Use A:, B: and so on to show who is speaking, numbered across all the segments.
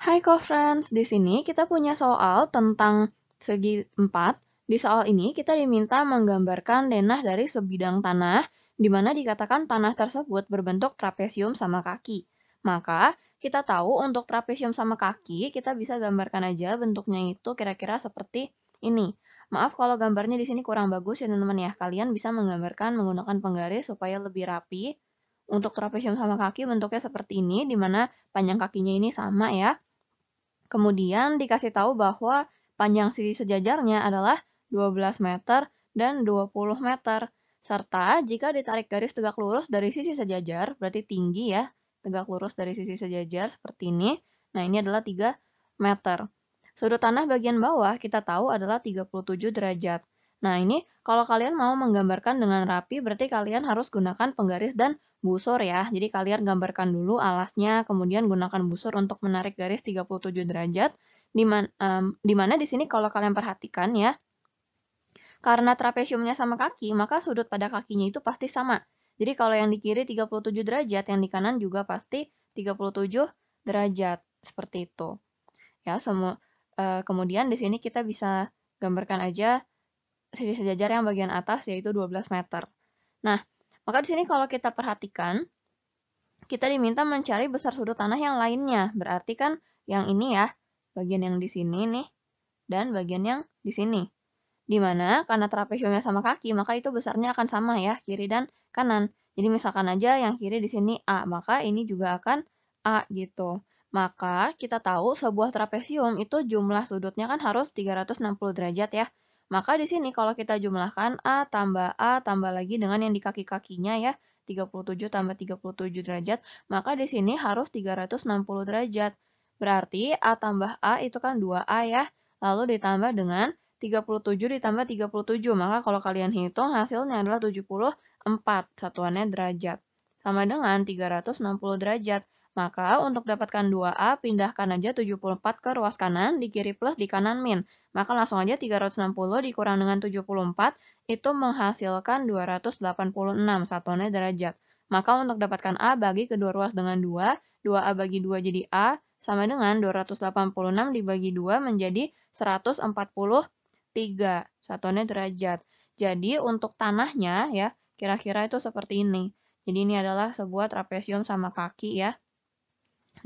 A: Hai co-friends, di sini kita punya soal tentang segi 4. Di soal ini kita diminta menggambarkan denah dari sebidang tanah, di mana dikatakan tanah tersebut berbentuk trapesium sama kaki. Maka, kita tahu untuk trapesium sama kaki, kita bisa gambarkan aja bentuknya itu kira-kira seperti ini. Maaf kalau gambarnya di sini kurang bagus ya teman-teman ya. Kalian bisa menggambarkan menggunakan penggaris supaya lebih rapi. Untuk trapesium sama kaki bentuknya seperti ini, di mana panjang kakinya ini sama ya. Kemudian dikasih tahu bahwa panjang sisi sejajarnya adalah 12 meter dan 20 meter. Serta jika ditarik garis tegak lurus dari sisi sejajar, berarti tinggi ya, tegak lurus dari sisi sejajar seperti ini. Nah, ini adalah 3 meter. Sudut tanah bagian bawah kita tahu adalah 37 derajat. Nah, ini kalau kalian mau menggambarkan dengan rapi, berarti kalian harus gunakan penggaris dan busur ya. Jadi kalian gambarkan dulu alasnya, kemudian gunakan busur untuk menarik garis 37 derajat. mana um, dimana di sini kalau kalian perhatikan ya, karena trapesiumnya sama kaki, maka sudut pada kakinya itu pasti sama. Jadi kalau yang di kiri 37 derajat, yang di kanan juga pasti 37 derajat. Seperti itu. Ya, semua uh, e, kemudian di sini kita bisa gambarkan aja sisi sejajar yang bagian atas yaitu 12 meter. Nah, maka di sini kalau kita perhatikan, kita diminta mencari besar sudut tanah yang lainnya. Berarti kan yang ini ya, bagian yang di sini nih, dan bagian yang di sini. Dimana karena trapesiumnya sama kaki, maka itu besarnya akan sama ya, kiri dan kanan. Jadi misalkan aja yang kiri di sini A, maka ini juga akan A gitu. Maka kita tahu sebuah trapesium itu jumlah sudutnya kan harus 360 derajat ya. Maka di sini kalau kita jumlahkan A tambah A tambah lagi dengan yang di kaki-kakinya ya, 37 tambah 37 derajat, maka di sini harus 360 derajat. Berarti A tambah A itu kan 2A ya, lalu ditambah dengan 37 ditambah 37, maka kalau kalian hitung hasilnya adalah 74 satuannya derajat. Sama dengan 360 derajat. Maka untuk dapatkan 2A, pindahkan aja 74 ke ruas kanan, di kiri plus, di kanan min. Maka langsung aja 360 dikurang dengan 74, itu menghasilkan 286 satuannya derajat. Maka untuk dapatkan A, bagi kedua ruas dengan 2, 2A bagi 2 jadi A, sama dengan 286 dibagi 2 menjadi 143 satuannya derajat. Jadi untuk tanahnya ya, kira-kira itu seperti ini. Jadi ini adalah sebuah trapesium sama kaki ya.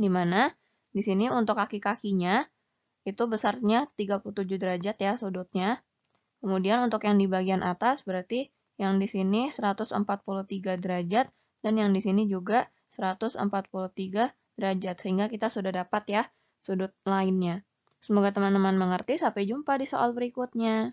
A: Dimana di sini untuk kaki-kakinya itu besarnya 37 derajat ya sudutnya. Kemudian untuk yang di bagian atas berarti yang di sini 143 derajat dan yang di sini juga 143 derajat sehingga kita sudah dapat ya sudut lainnya. Semoga teman-teman mengerti, sampai jumpa di soal berikutnya.